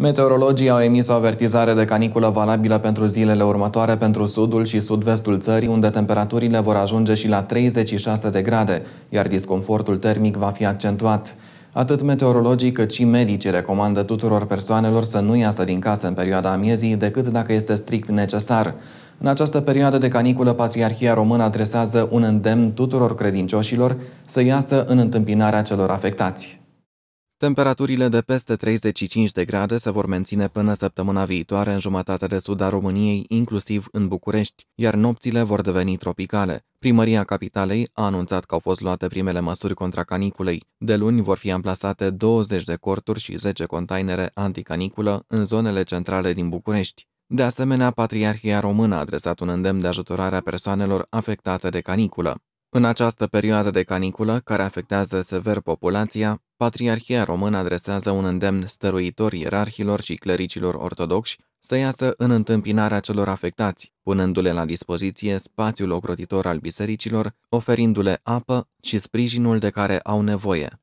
Meteorologii au emis o avertizare de caniculă valabilă pentru zilele următoare pentru sudul și sud-vestul țării, unde temperaturile vor ajunge și la 36 de grade, iar disconfortul termic va fi accentuat. Atât meteorologii cât și medicii recomandă tuturor persoanelor să nu iasă din casă în perioada amiezii decât dacă este strict necesar. În această perioadă de caniculă, Patriarhia Română adresează un îndemn tuturor credincioșilor să iasă în întâmpinarea celor afectați. Temperaturile de peste 35 de grade se vor menține până săptămâna viitoare în jumătatea de sud a României, inclusiv în București, iar nopțile vor deveni tropicale. Primăria Capitalei a anunțat că au fost luate primele măsuri contra caniculei. De luni vor fi amplasate 20 de corturi și 10 containere anticaniculă în zonele centrale din București. De asemenea, Patriarhia Română a adresat un îndemn de ajutorare a persoanelor afectate de caniculă. În această perioadă de caniculă, care afectează sever populația, Patriarhia Română adresează un îndemn stăruitor ierarhilor și clericilor ortodoxi să iasă în întâmpinarea celor afectați, punându-le la dispoziție spațiul ocrotitor al bisericilor, oferindu-le apă și sprijinul de care au nevoie.